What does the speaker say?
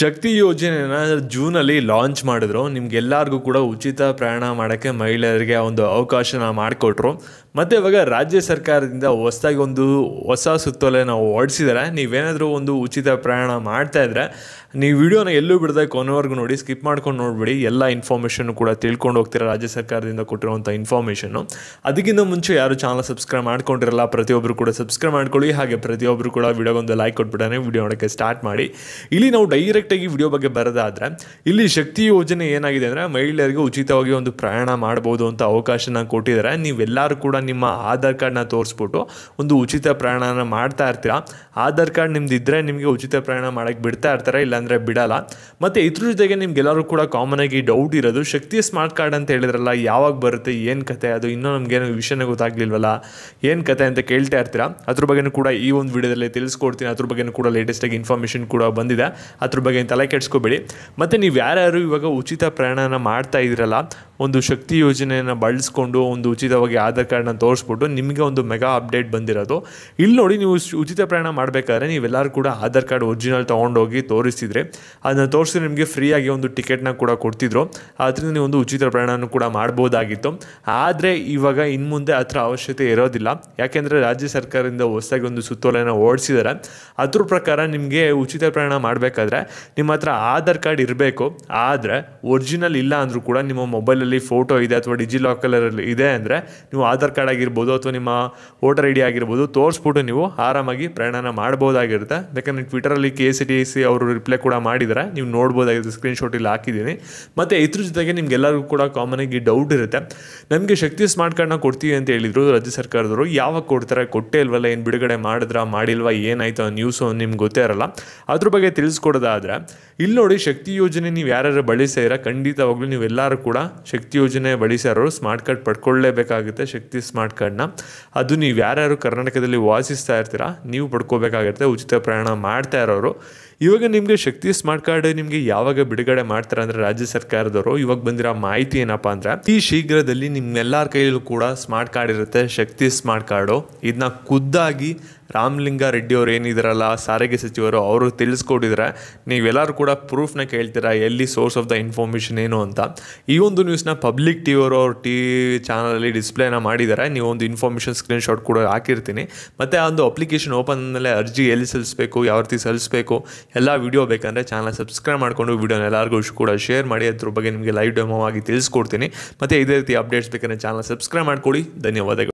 ಶಕ್ತಿ ಯೋಜನೆಯನ್ನು ಜೂನಲ್ಲಿ ಲಾಂಚ್ ಮಾಡಿದ್ರು ನಿಮ್ಗೆಲ್ಲರಿಗೂ ಕೂಡ ಉಚಿತ ಪ್ರಯಾಣ ಮಾಡೋಕ್ಕೆ ಮಹಿಳೆಯರಿಗೆ ಒಂದು ಅವಕಾಶನ ಮಾಡಿಕೊಟ್ರು ಮತ್ತು ಇವಾಗ ರಾಜ್ಯ ಸರ್ಕಾರದಿಂದ ಹೊಸ್ದಾಗಿ ಒಂದು ಹೊಸ ಸುತ್ತೋಲೆ ನಾವು ಓಡಿಸಿದರೆ ನೀವೇನಾದರೂ ಒಂದು ಉಚಿತ ಪ್ರಯಾಣ ಮಾಡ್ತಾ ಇದ್ರೆ ನೀವು ವಿಡಿಯೋನ ಎಲ್ಲೂ ಬಿಡದೆ ಕೊನೆವರೆಗೂ ನೋಡಿ ಸ್ಕಿಪ್ ಮಾಡ್ಕೊಂಡು ನೋಡಿಬಿಡಿ ಎಲ್ಲ ಇನ್ಫಾರ್ಮೇಷನ್ನು ಕೂಡ ತಿಳ್ಕೊಂಡು ಹೋಗ್ತೀರಾ ರಾಜ್ಯ ಸರ್ಕಾರದಿಂದ ಕೊಟ್ಟಿರುವಂಥ ಇನ್ಫಾರ್ಮೇಷನ್ನು ಅದಕ್ಕಿಂತ ಮುಂಚೆ ಯಾರು ಚಾನಲ್ ಸಬ್ಸ್ಕ್ರೈಬ್ ಮಾಡ್ಕೊಂಡಿರಲ್ಲ ಪ್ರತಿಯೊಬ್ಬರು ಕೂಡ ಸಬ್ಸ್ಕ್ರೈಬ್ ಮಾಡ್ಕೊಳ್ಳಿ ಹಾಗೆ ಪ್ರತಿಯೊಬ್ಬರು ಕೂಡ ಒಂದು ಲೈಕ್ ಕೊಟ್ಬಿಟ್ಟಾನೆ ವಿಡಿಯೋ ನೋಡೋಕ್ಕೆ ಸ್ಟಾರ್ಟ್ ಮಾಡಿ ಇಲ್ಲಿ ನಾವು ಡೈರೆಕ್ಟಾಗಿ ವಿಡಿಯೋ ಬಗ್ಗೆ ಬರೋದಾದರೆ ಇಲ್ಲಿ ಶಕ್ತಿ ಯೋಜನೆ ಏನಾಗಿದೆ ಅಂದರೆ ಮಹಿಳೆಯರಿಗೆ ಉಚಿತವಾಗಿ ಒಂದು ಪ್ರಯಾಣ ಮಾಡ್ಬೋದು ಅಂತ ಅವಕಾಶನ ಕೊಟ್ಟಿದ್ದಾರೆ ನೀವೆಲ್ಲರೂ ಕೂಡ ನಿಮ್ಮ ಆಧಾರ್ ಕಾರ್ಡ್ನ ತೋರಿಸ್ಬಿಟ್ಟು ಒಂದು ಉಚಿತ ಪ್ರಯಾಣನ ಮಾಡ್ತಾ ಇರ್ತೀರಾ ಆಧಾರ್ ಕಾರ್ಡ್ ನಿಮ್ದು ನಿಮಗೆ ಉಚಿತ ಪ್ರಯಾಣ ಮಾಡೋಕ್ಕೆ ಬಿಡ್ತಾ ಇರ್ತಾರೆ ಇಲ್ಲಾಂದರೆ ಬಿಡಲ್ಲ ಮತ್ತು ಇದ್ರ ಜೊತೆಗೆ ನಿಮ್ಗೆಲ್ಲರೂ ಕೂಡ ಕಾಮನ್ ಆಗಿ ಡೌಟ್ ಇರೋದು ಶಕ್ತಿ ಸ್ಮಾರ್ಟ್ ಕಾರ್ಡ್ ಅಂತ ಹೇಳಿದ್ರಲ್ಲ ಯಾವಾಗ ಬರುತ್ತೆ ಏನು ಕತೆ ಅದು ಇನ್ನೂ ನಮಗೇನು ವಿಷಯನೇ ಗೊತ್ತಾಗ್ಲಿಲ್ವಲ್ಲ ಏನು ಕತೆ ಅಂತ ಕೇಳ್ತಾ ಇರ್ತೀರಾ ಅದ್ರ ಬಗ್ಗೆನೂ ಕೂಡ ಈ ಒಂದು ವಿಡಿಯೋದಲ್ಲಿ ತಿಳಿಸ್ಕೊಡ್ತೀನಿ ಅದ್ರ ಬಗ್ಗೆನೂ ಕೂಡ ಲೇಟೆಸ್ಟಾಗಿ ಇನ್ಫಾರ್ಮೇಷನ್ ಕೂಡ ಬಂದಿದೆ ಅದ್ರ ಬಗ್ಗೆ ತಲೆ ಕೆಡಿಸ್ಕೋಬೇಡಿ ಮತ್ತು ನೀವು ಯಾರ್ಯಾರು ಇವಾಗ ಉಚಿತ ಪ್ರಯಾಣನ ಮಾಡ್ತಾ ಇದ್ರಲ್ಲ ಒಂದು ಶಕ್ತಿ ಯೋಜನೆಯನ್ನು ಬಳಸ್ಕೊಂಡು ಒಂದು ಉಚಿತವಾಗಿ ಆಧಾರ್ ಕಾರ್ಡನ್ನ ತೋರಿಸ್ಬಿಟ್ಟು ನಿಮಗೆ ಒಂದು ಮೆಗಾ ಅಪ್ಡೇಟ್ ಬಂದಿರೋದು ಇಲ್ಲಿ ನೋಡಿ ನೀವು ಉಚಿತ ಪ್ರಯಾಣ ಮಾಡಬೇಕಾದ್ರೆ ನೀವೆಲ್ಲರೂ ಕೂಡ ಆಧಾರ್ ಕಾರ್ಡ್ ಒರಿಜಿನಲ್ ತೊಗೊಂಡೋಗಿ ತೋರಿಸಿದರೆ ಅದನ್ನು ತೋರಿಸಿ ನಿಮಗೆ ಫ್ರೀಯಾಗಿ ಒಂದು ಟಿಕೆಟ್ನ ಕೂಡ ಕೊಡ್ತಿದ್ರು ಅದರಿಂದ ನೀವು ಒಂದು ಉಚಿತ ಪ್ರಯಾಣನೂ ಕೂಡ ಮಾಡ್ಬೋದಾಗಿತ್ತು ಆದರೆ ಇವಾಗ ಇನ್ನು ಮುಂದೆ ಅವಶ್ಯಕತೆ ಇರೋದಿಲ್ಲ ಯಾಕೆಂದರೆ ರಾಜ್ಯ ಸರ್ಕಾರದಿಂದ ಹೊಸದಾಗಿ ಒಂದು ಸುತ್ತೋಲೆನ ಓಡಿಸಿದ್ದಾರೆ ಅದ್ರ ಪ್ರಕಾರ ನಿಮಗೆ ಉಚಿತ ಪ್ರಯಾಣ ಮಾಡಬೇಕಾದ್ರೆ ನಿಮ್ಮ ಹತ್ರ ಆಧಾರ್ ಕಾರ್ಡ್ ಇರಬೇಕು ಆದರೆ ಒರಿಜಿನಲ್ ಇಲ್ಲ ಅಂದರೂ ಕೂಡ ನಿಮ್ಮ ಮೊಬೈಲಲ್ಲಿ ಅಲ್ಲಿ ಫೋಟೋ ಇದೆ ಅಥವಾ ಡಿಜಿ ಲಾಕರಲ್ಲಿ ಇದೆ ಅಂದರೆ ನೀವು ಆಧಾರ್ ಕಾರ್ಡ್ ಆಗಿರ್ಬೋದು ಅಥವಾ ನಿಮ್ಮ ವೋಟರ್ ಐ ಡಿ ಆಗಿರ್ಬೋದು ತೋರಿಸ್ಬಿಟ್ಟು ನೀವು ಆರಾಮಾಗಿ ಮಾಡಬಹುದಾಗಿರುತ್ತೆ ಮಾಡ್ಬೋದಾಗಿರುತ್ತೆ ಯಾಕಂದರೆ ಟ್ವಿಟರಲ್ಲಿ ಕೆ ಸಿ ಟಿ ಸಿ ಅವರು ರಿಪ್ಲೈ ಕೂಡ ಮಾಡಿದ್ದಾರೆ ನೀವು ನೋಡ್ಬೋದಾಗಿರುತ್ತೆ ಸ್ಕ್ರೀನ್ಶಾಟ್ ಇಲ್ಲಿ ಹಾಕಿದ್ದೀನಿ ಮತ್ತು ಇದ್ರ ಜೊತೆಗೆ ನಿಮ್ಗೆಲ್ಲರಿಗೂ ಕೂಡ ಕಾಮನಾಗಿ ಡೌಟ್ ಇರುತ್ತೆ ನಮಗೆ ಶಕ್ತಿ ಸ್ಮಾರ್ಟ್ ಕಾರ್ಡ್ನ ಕೊಡ್ತೀವಿ ಅಂತ ಹೇಳಿದರು ರಾಜ್ಯ ಸರ್ಕಾರದವರು ಯಾವಾಗ ಕೊಡ್ತಾರೆ ಕೊಟ್ಟೆ ಇಲ್ವಲ್ಲ ಏನು ಬಿಡುಗಡೆ ಮಾಡಿದ್ರ ಮಾಡಿಲ್ವಾ ಏನಾಯ್ತು ನ್ಯೂಸ್ ನ್ಯೂಸು ನಿಮ್ಗೆ ಗೊತ್ತೇ ಇರಲ್ಲ ಅದ್ರ ಬಗ್ಗೆ ತಿಳಿಸ್ಕೊಡೋದಾದರೆ ಇಲ್ಲಿ ನೋಡಿ ಶಕ್ತಿ ಯೋಜನೆ ನೀವು ಯಾರ್ಯಾರು ಬಳಸ್ತಾ ಇರ ಖಂಡಿತವಾಗ್ಲೂ ಎಲ್ಲರೂ ಕೂಡ ಶಕ್ತಿ ಯೋಜನೆ ಬಳಸಿರೋರು ಸ್ಮಾರ್ಟ್ ಕಾರ್ಡ್ ಪಡ್ಕೊಳ್ಳೇಬೇಕಾಗುತ್ತೆ ಶಕ್ತಿ ಸ್ಮಾರ್ಟ್ ಕಾರ್ಡ್ನ ಅದು ನೀವು ಯಾರ್ಯಾರು ಕರ್ನಾಟಕದಲ್ಲಿ ವಾಸಿಸ್ತಾ ಇರ್ತೀರಾ ನೀವು ಪಡ್ಕೋಬೇಕಾಗಿರ್ತೀರ ಉಚಿತ ಪ್ರಯಾಣ ಮಾಡ್ತಾ ಇರೋರು ಇವಾಗ ನಿಮಗೆ ಶಕ್ತಿ ಸ್ಮಾರ್ಟ್ ಕಾರ್ಡ್ ನಿಮಗೆ ಯಾವಾಗ ಬಿಡುಗಡೆ ಮಾಡ್ತಾರೆ ಅಂದರೆ ರಾಜ್ಯ ಸರ್ಕಾರದವರು ಇವಾಗ ಬಂದಿರೋ ಮಾಹಿತಿ ಏನಪ್ಪ ಅಂದರೆ ಅತಿ ಶೀಘ್ರದಲ್ಲಿ ನಿಮ್ಮೆಲ್ಲರ ಕೈಯಲ್ಲೂ ಕೂಡ ಸ್ಮಾರ್ಟ್ ಕಾರ್ಡ್ ಇರುತ್ತೆ ಶಕ್ತಿ ಸ್ಮಾರ್ಟ್ ಕಾರ್ಡು ಇದನ್ನ ಖುದ್ದಾಗಿ ರಾಮಲಿಂಗ ರೆಡ್ಡಿ ಅವರು ಏನಿದಾರಲ್ಲ ಸಾರಿಗೆ ಸಚಿವರು ಅವರು ತಿಳಿಸ್ಕೊಟ್ಟಿದ್ರೆ ನೀವೆಲ್ಲರೂ ಕೂಡ ಪ್ರೂಫ್ನ ಕೇಳ್ತೀರಾ ಎಲ್ಲಿ ಸೋರ್ಸ್ ಆಫ್ ದ ಇನ್ಫಾರ್ಮೇಷನ್ ಏನು ಅಂತ ಈ ಒಂದು ನ್ಯೂಸ್ನ ಪಬ್ಲಿಕ್ ಟಿ ಅವರು ಟಿ ವಿ ಚಾನಲಲ್ಲಿ ಡಿಸ್ಪ್ಲೇನ ಮಾಡಿದ್ದಾರೆ ನೀವು ಒಂದು ಇನ್ಫಾರ್ಮೇಷನ್ ಸ್ಕ್ರೀನ್ಶಾಟ್ ಕೂಡ ಹಾಕಿರ್ತೀನಿ ಮತ್ತು ಆ ಒಂದು ಅಪ್ಲಿಕೇಶನ್ ಓಪನ್ ಮೇಲೆ ಅರ್ಜಿ ಎಲ್ಲಿ ಸಲ್ಲಿಸಬೇಕು ಯಾವ ರೀತಿ ಸಲ್ಲಿಸಬೇಕು ಎಲ್ಲ ವಿಡಿಯೋ ಬೇಕಂದರೆ ಚಾನಲ್ ಸಬ್ಸ್ಕ್ರೈಬ್ ಮಾಡಿಕೊಂಡು ವಿಡಿಯೋನ ಎಲ್ಲರಿಗೂ ಕೂಡ ಶೇರ್ ಮಾಡಿ ಅದ್ರ ಬಗ್ಗೆ ನಿಮಗೆ ಲೈವ್ ಡೆಮೋ ಆಗಿ ತಿಳಿಸ್ಕೊಡ್ತೀನಿ ಮತ್ತು ಇದೇ ರೀತಿ ಅಪ್ಡೇಟ್ಸ್ ಬೇಕಂದರೆ ಚಾನಲ್ ಸಬ್ಸ್ಕ್ರೈಬ್ ಮಾಡ್ಕೊಳ್ಳಿ ಧನ್ಯವಾದಗಳು